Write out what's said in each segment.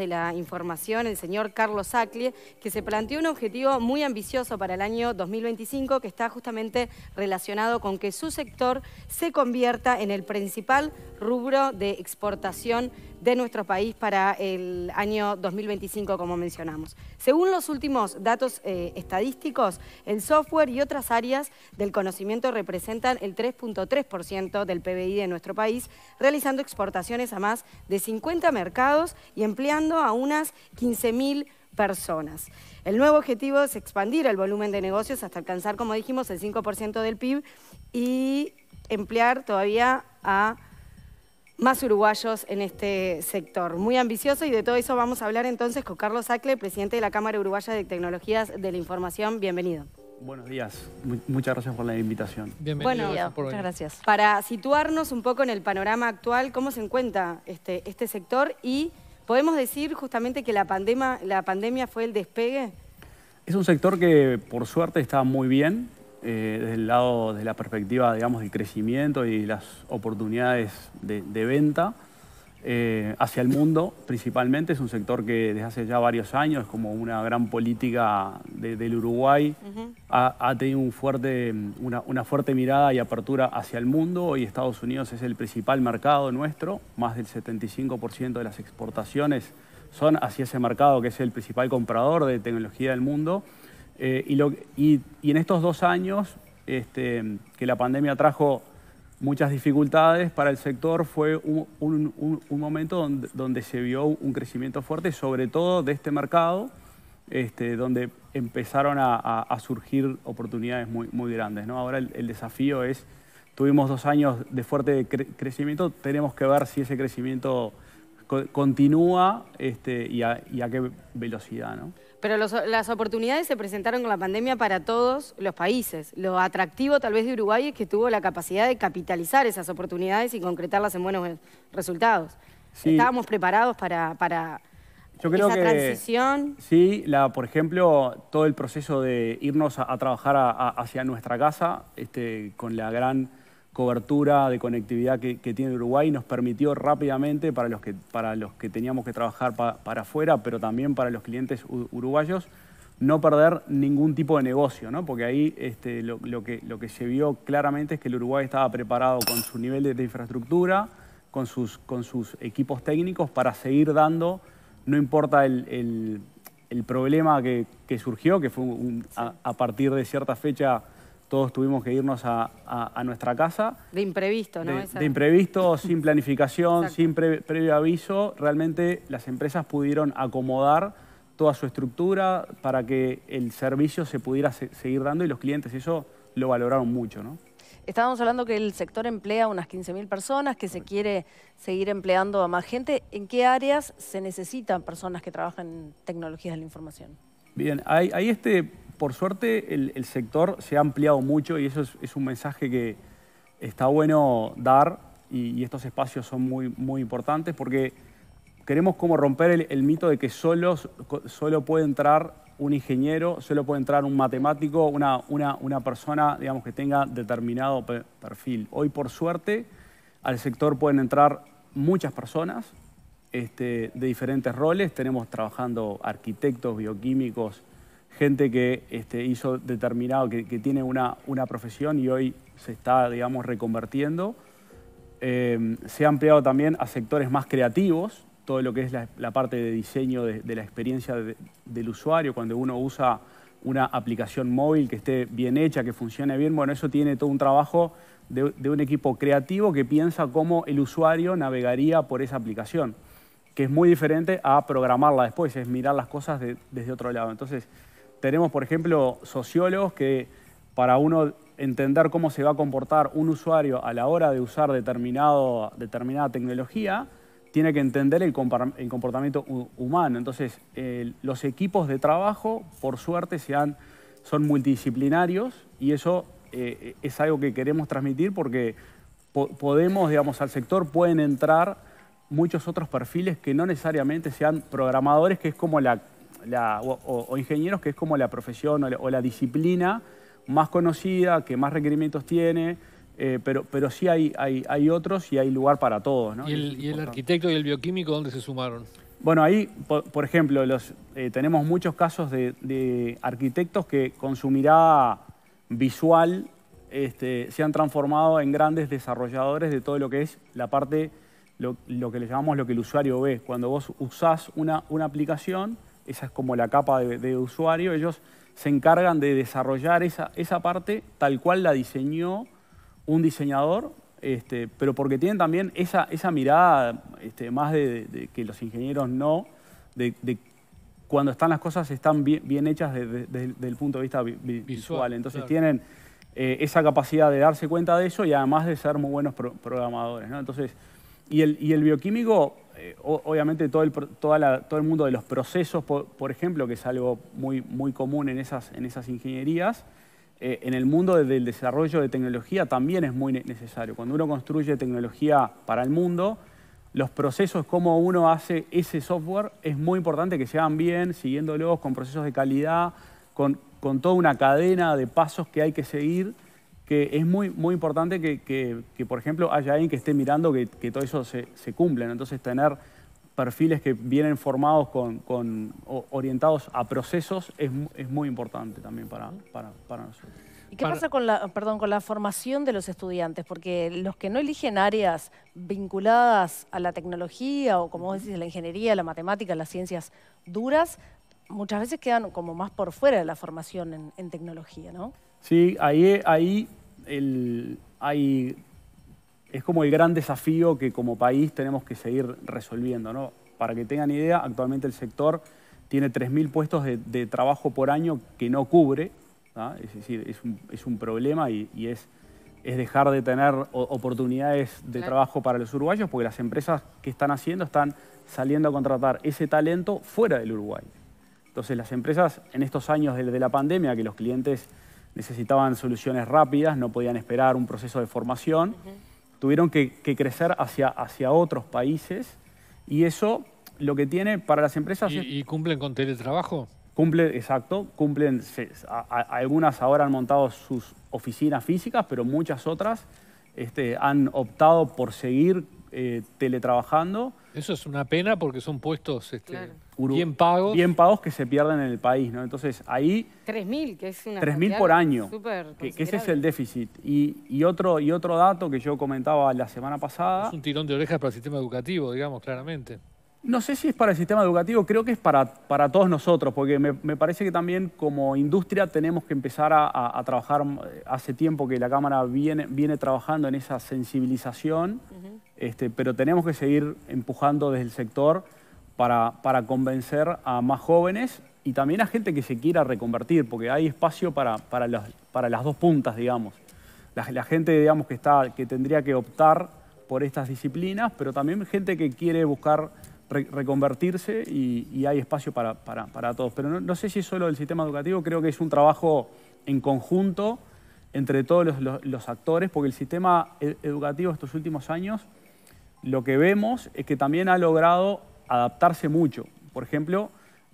de la Información, el señor Carlos Acli, que se planteó un objetivo muy ambicioso para el año 2025 que está justamente relacionado con que su sector se convierta en el principal rubro de exportación de nuestro país para el año 2025, como mencionamos. Según los últimos datos eh, estadísticos, el software y otras áreas del conocimiento representan el 3.3% del PBI de nuestro país, realizando exportaciones a más de 50 mercados y empleando a unas 15.000 personas. El nuevo objetivo es expandir el volumen de negocios hasta alcanzar, como dijimos, el 5% del PIB y emplear todavía a más uruguayos en este sector. Muy ambicioso y de todo eso vamos a hablar entonces con Carlos Acle, presidente de la Cámara Uruguaya de Tecnologías de la Información. Bienvenido. Buenos días, muchas gracias por la invitación. Bienvenido. muchas gracias. Para situarnos un poco en el panorama actual, ¿cómo se encuentra este, este sector? Y podemos decir justamente que la pandemia, la pandemia fue el despegue. Es un sector que por suerte está muy bien, eh, desde el lado, de la perspectiva, digamos, del crecimiento y las oportunidades de, venta eh, hacia el mundo, principalmente. Es un sector que desde hace ya varios años, como una gran política del Uruguay, ha, tenido una, una, fuerte mirada y apertura hacia el mundo. Hoy Estados Unidos es el principal mercado nuestro, más del 75% de las exportaciones son hacia ese mercado que es el principal comprador de tecnología del mundo. Eh, y, en estos dos años este, que la pandemia trajo muchas dificultades para el sector, fue un, momento donde, se vio un crecimiento fuerte, sobre todo de este mercado, este, donde empezaron a, surgir oportunidades muy, grandes. Ahora el, desafío es, tuvimos dos años de fuerte crecimiento, tenemos que ver si ese crecimiento continúa este, y, a, qué velocidad. Pero las oportunidades se presentaron con la pandemia para todos los países. Lo atractivo tal vez de Uruguay es que tuvo la capacidad de capitalizar esas oportunidades y concretarlas en buenos eh, resultados. Estábamos preparados para, para esa transición. Sí, la, por ejemplo, todo el proceso de irnos a, trabajar hacia nuestra casa, este, con la gran cobertura de conectividad que, tiene Uruguay nos permitió rápidamente para los que, para los que teníamos que trabajar para afuera, pero también para los clientes uruguayos, no perder ningún tipo de negocio, ¿no? porque ahí este, lo, que, lo que se vio claramente es que el Uruguay estaba preparado con su nivel de, infraestructura, con sus, con sus equipos técnicos para seguir dando, no importa el, problema que, surgió, que fue a partir de cierta fecha todos tuvimos que irnos a, nuestra casa. De imprevisto, ¿no? De, imprevisto, sin planificación, sin previo aviso. Realmente las empresas pudieron acomodar toda su estructura para que el servicio se pudiera seguir dando y los clientes eso lo valoraron mucho, ¿no? Estábamos hablando que el sector emplea a unas 15.000 personas, que se quiere seguir empleando a más gente. ¿En qué áreas se necesitan personas que trabajan en tecnologías de la información? Bien, hay este por suerte el, sector se ha ampliado mucho y eso es, un mensaje que está bueno dar y, estos espacios son muy, muy importantes porque queremos como romper el, mito de que solo, solo puede entrar un ingeniero, solo puede entrar un matemático, una, una, persona digamos, que tenga determinado perfil. Hoy, por suerte, al sector pueden entrar muchas personas este, de diferentes roles. Tenemos trabajando arquitectos, bioquímicos, gente que este, hizo determinado, que, tiene una, profesión y hoy se está, digamos, reconvertiendo. Em, se ha ampliado también a sectores más creativos, todo lo que es la, parte de diseño de, la experiencia del usuario, cuando uno usa una aplicación móvil que esté bien hecha, que funcione bien, bueno, eso tiene todo un trabajo de, de un equipo creativo que piensa cómo el usuario navegaría por esa aplicación, que es muy diferente a programarla después, es mirar las cosas desde otro lado. Entonces, tenemos, por ejemplo, sociólogos que para uno entender cómo se va a comportar un usuario a la hora de usar determinado, determinada tecnología, tiene que entender el, comportamiento humano. Entonces, los equipos de trabajo, por suerte, son multidisciplinarios y eso eh, es algo que queremos transmitir porque podemos, digamos, al sector pueden entrar muchos otros perfiles que no necesariamente sean programadores, que es como la o, ingenieros, que es como la profesión o la, disciplina más conocida, que más requerimientos tiene, eh, pero, sí hay, otros y hay lugar para todos. ¿Y, el, arquitecto y el bioquímico dónde se sumaron? Bueno, ahí, por, ejemplo, eh, tenemos muchos casos de, arquitectos que con su mirada visual este, se han transformado en grandes desarrolladores de todo lo que es la parte lo, que le llamamos lo que el usuario ve. Cuando vos usás una aplicación, esa es como la capa de, usuario, ellos se encargan de desarrollar esa, esa, parte tal cual la diseñó un diseñador, este, pero porque tienen también esa, esa mirada, este, más de, que los ingenieros no, de, cuando están las cosas están bien, hechas desde, el punto de vista visual. Entonces tienen eh, esa capacidad de darse cuenta de eso y además de ser muy buenos programadores. Entonces, y el, y el bioquímico eh, obviamente todo el, mundo de los procesos, por, ejemplo, que es algo muy, muy común en esas, en esas ingenierías, eh, en el mundo del desarrollo de tecnología también es muy necesario. Cuando uno construye tecnología para el mundo, los procesos, cómo uno hace ese software, es muy importante que se hagan bien, siguiéndolos con procesos de calidad, con, con toda una cadena de pasos que hay que seguir que es muy, muy importante que, por ejemplo, haya alguien que esté mirando que, todo eso se, se Entonces, tener perfiles que vienen formados con, orientados a procesos es, muy importante también para, para, nosotros. ¿Y qué pasa con la, perdón, con la formación de los estudiantes? Porque los que no eligen áreas vinculadas a la tecnología o, como vos decís, la ingeniería, la matemática, las ciencias duras, muchas veces quedan como más por fuera de la formación en, tecnología, ¿no? Sí, ahí, ahí es como el gran desafío que como país tenemos que seguir resolviendo. ¿no? Para que tengan idea, actualmente el sector tiene 3.000 puestos de, trabajo por año que no cubre, es decir, es un, problema y, es, dejar de tener oportunidades de trabajo para los uruguayos porque las empresas que están haciendo están saliendo a contratar ese talento fuera del Uruguay. Entonces las empresas en estos años de la pandemia que los clientes necesitaban soluciones rápidas, no podían esperar un proceso de formación, tuvieron que, crecer hacia, hacia otros países y eso lo que tiene para las empresas... ¿Y, cumplen con teletrabajo? Cumple, exacto, cumplen, algunas ahora han montado sus oficinas físicas, pero muchas otras este, han optado por seguir eh, teletrabajando. Eso es una pena porque son puestos este, bien pagos. Bien pagos que se pierden en el país, ¿no? Entonces ahí... 3.000, que es una... 3.000 por año, que, ese es el déficit. Y, otro, y otro dato que yo comentaba la semana pasada... Es un tirón de orejas para el sistema educativo, digamos, claramente. No sé si es para el sistema educativo, creo que es para, para todos nosotros, porque me, parece que también como industria tenemos que empezar a, trabajar, eh, hace tiempo que la Cámara viene, viene trabajando en esa sensibilización. Este, pero tenemos que seguir empujando desde el sector para, para, convencer a más jóvenes y también a gente que se quiera reconvertir, porque hay espacio para, para, para las dos puntas, digamos. La, gente digamos, que, está, que tendría que optar por estas disciplinas, pero también gente que quiere buscar reconvertirse y, hay espacio para, para todos. Pero no, sé si es solo el sistema educativo, creo que es un trabajo en conjunto entre todos los, los actores, porque el sistema e, educativo estos últimos años lo que vemos es que también ha logrado adaptarse mucho. Por ejemplo,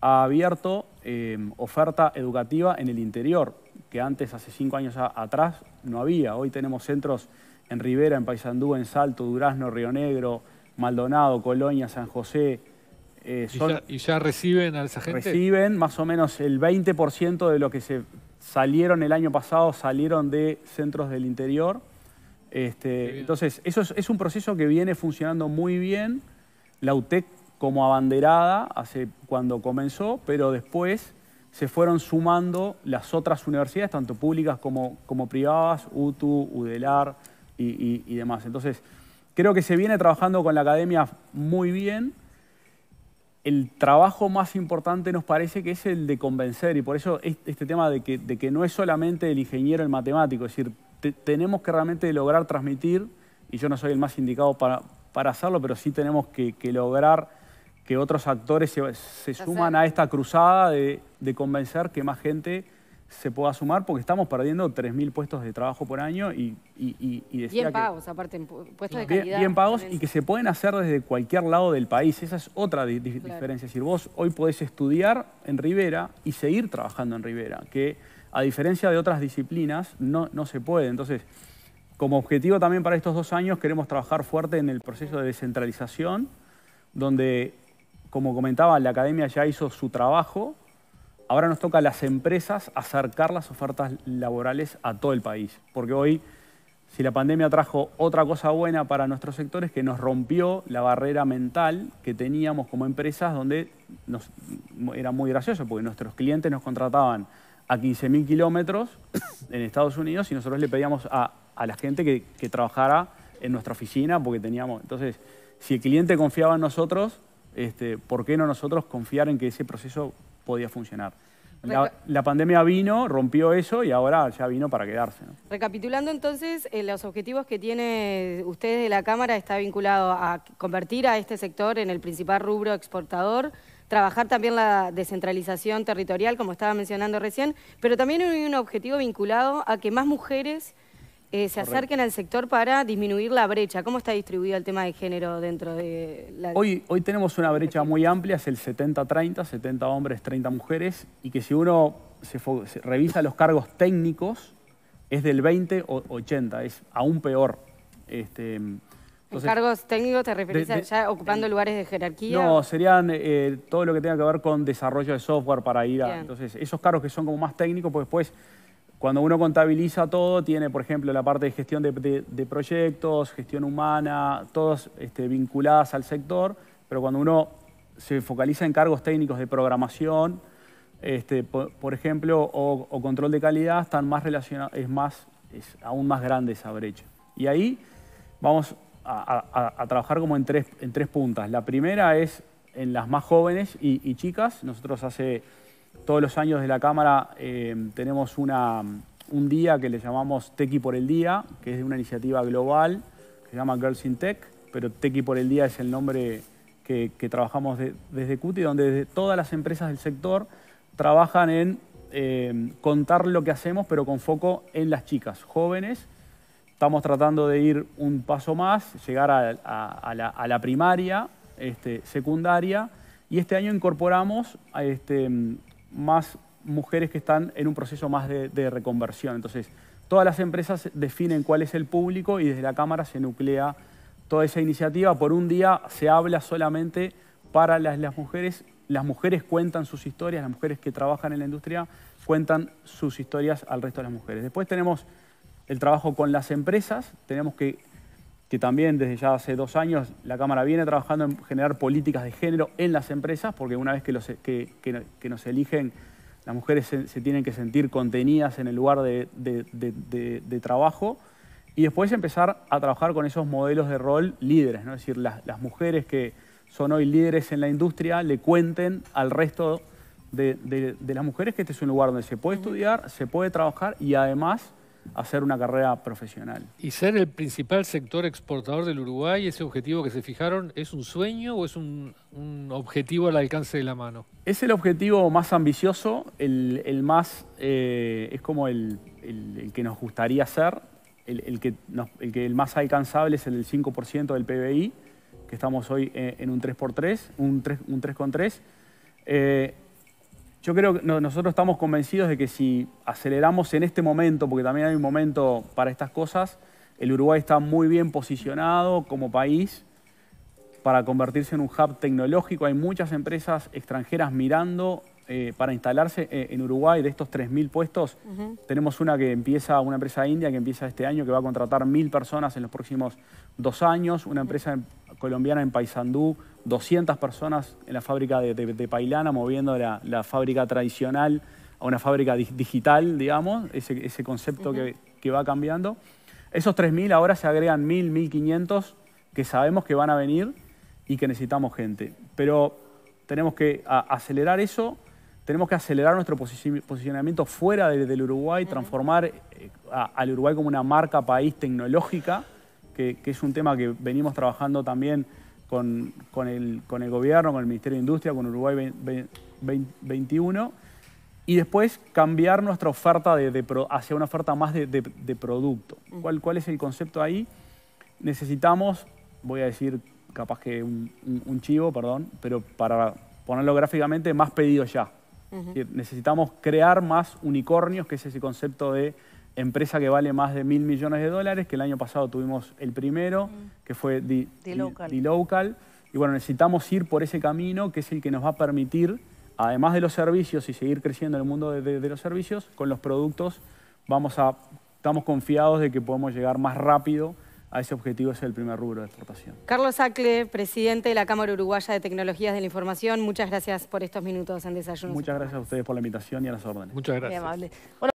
ha abierto eh, oferta educativa en el interior, que antes, hace cinco años atrás, no había. Hoy tenemos centros en Rivera, en Paysandú, en Salto, Durazno, Río Negro, Maldonado, Colonia, San José. Eh, ¿Y, ya, reciben a esa gente? Reciben más o menos el 20% de lo que se salieron el año pasado, salieron de centros del interior este, entonces, eso es, un proceso que viene funcionando muy bien. La UTEC como abanderada hace cuando comenzó, pero después se fueron sumando las otras universidades, tanto públicas como, privadas, UTU, UDELAR y, demás. Entonces, creo que se viene trabajando con la academia muy bien el trabajo más importante nos parece que es el de convencer y por eso este tema de que, de que, no es solamente el ingeniero el matemático, es decir, tenemos que realmente lograr transmitir, y yo no soy el más indicado para, para hacerlo, pero sí tenemos que, lograr que otros actores se, suman a esta cruzada de, convencer que más gente se pueda sumar, porque estamos perdiendo 3.000 puestos de trabajo por año y... y, bien pagos, aparte, puestos de calidad. Bien, pagos y que se pueden hacer desde cualquier lado del país. Esa es otra diferencia. Es decir, vos hoy podés estudiar en Rivera y seguir trabajando en Rivera, que a diferencia de otras disciplinas, no, no se puede. Entonces, como objetivo también para estos dos años queremos trabajar fuerte en el proceso de descentralización, donde, como comentaba, la academia ya hizo su trabajo, ahora nos toca a las empresas acercar las ofertas laborales a todo el país, porque hoy si la pandemia trajo otra cosa buena para nuestros sectores, que nos rompió la barrera mental que teníamos como empresas, donde era muy gracioso, porque nuestros clientes nos contrataban a 15.000 kilómetros en Estados Unidos y nosotros le pedíamos a, la gente que, trabajara en nuestra oficina porque teníamos... Entonces, si el cliente confiaba en nosotros, este, ¿por qué no nosotros confiar en que ese proceso podía funcionar? La, pandemia vino, rompió eso y ahora ya vino para quedarse. Recapitulando entonces, eh, los objetivos que tiene usted de la Cámara está vinculado a convertir a este sector en el principal rubro exportador trabajar también la descentralización territorial, como estaba mencionando recién, pero también hay un objetivo vinculado a que más mujeres eh, se acerquen al sector para disminuir la brecha. ¿Cómo está distribuido el tema de género dentro de la... Hoy, hoy tenemos una brecha muy amplia, es el 70-30, 70 hombres, 30 mujeres, y que si uno se, revisa los cargos técnicos, es del 20 80, es aún peor. Este, los ¿Cargos técnicos te referís a ya ocupando eh, lugares de jerarquía? No, serían eh, todo lo que tenga que ver con desarrollo de software para ir a... Entonces, esos cargos que son como más técnicos, pues después, cuando uno contabiliza todo, tiene, por ejemplo, la parte de gestión de, proyectos, gestión humana, todos este, vinculadas al sector, pero cuando uno se focaliza en cargos técnicos de programación, este, por, ejemplo, o, control de calidad, están más relacionados, es, más, es aún más grande esa brecha. Y ahí vamos a, trabajar como en tres, puntas. La primera es en las más jóvenes y, chicas. Nosotros hace todos los años de la Cámara eh, tenemos un día que le llamamos Tequi por el Día, que es una iniciativa global que se llama Girls in Tech, pero Tequi por el Día es el nombre que, trabajamos desde CUTI, donde todas las empresas del sector trabajan en eh, contar lo que hacemos, pero con foco en las chicas jóvenes Estamos tratando de ir un paso más, llegar a, la, primaria, este, secundaria, y este año incorporamos este, más mujeres que están en un proceso más de, reconversión. Entonces, todas las empresas definen cuál es el público y desde la Cámara se nuclea toda esa iniciativa. Por un día se habla solamente para las, las mujeres, las mujeres cuentan sus historias, las mujeres que trabajan en la industria cuentan sus historias al resto de las mujeres. Después tenemos el trabajo con las empresas. Tenemos que, que también desde ya hace dos años la Cámara viene trabajando en generar políticas de género en las empresas, porque una vez que, los, que, nos eligen, las mujeres se, tienen que sentir contenidas en el lugar de, trabajo. Y después empezar a trabajar con esos modelos de rol líderes, ¿no? es decir, las, mujeres que son hoy líderes en la industria le cuenten al resto de, de, las mujeres que este es un lugar donde se puede estudiar, se puede trabajar y además hacer una carrera profesional. ¿Y ser el principal sector exportador del Uruguay, ese objetivo que se fijaron, es un sueño o es un, objetivo al alcance de la mano? Es el objetivo más ambicioso, el, más, eh, es como el, que nos gustaría ser, el, que el más alcanzable es el 5% del PBI, que estamos hoy eh, en, un 3 por 3 un 3,3. Un 3 yo creo que nosotros estamos convencidos de que si aceleramos en este momento, porque también hay un momento para estas cosas, el Uruguay está muy bien posicionado como país para convertirse en un hub tecnológico. Hay muchas empresas extranjeras mirando eh, para instalarse eh, en Uruguay de estos 3.000 puestos. Tenemos una que empieza, una empresa india que empieza este año, que va a contratar 1.000 personas en los próximos dos años. Una empresa colombiana en Paysandú, 200 personas en la fábrica de, Pailana, moviendo la, la, fábrica tradicional a una fábrica digital, digamos, ese, concepto que, que va cambiando. Esos 3.000 ahora se agregan 1.000, 1.500 que sabemos que van a venir y que necesitamos gente. Pero tenemos que acelerar eso, tenemos que acelerar nuestro posicionamiento fuera del Uruguay, transformar eh, al Uruguay como una marca país tecnológica, que, es un tema que venimos trabajando también con, el, con, el, gobierno, con el Ministerio de Industria, con Uruguay 21. Y después cambiar nuestra oferta de, hacia una oferta más de, producto. ¿Cuál, ¿Cuál es el concepto ahí? Necesitamos, voy a decir capaz que un, un chivo, perdón, pero para ponerlo gráficamente, más pedidos ya necesitamos crear más unicornios, que es ese concepto de empresa que vale más de mil millones de dólares, que el año pasado tuvimos el primero, que fue The, Local. Y bueno, necesitamos ir por ese camino, que es el que nos va a permitir, además de los servicios y seguir creciendo en el mundo de, de los servicios, con los productos vamos a, estamos confiados de que podemos llegar más rápido a ese objetivo es el primer rubro de exportación. Carlos Acle, presidente de la Cámara Uruguaya de Tecnologías de la Información, muchas gracias por estos minutos en Desayuno. Muchas gracias a ustedes por la invitación y a las órdenes. Muchas gracias. amable.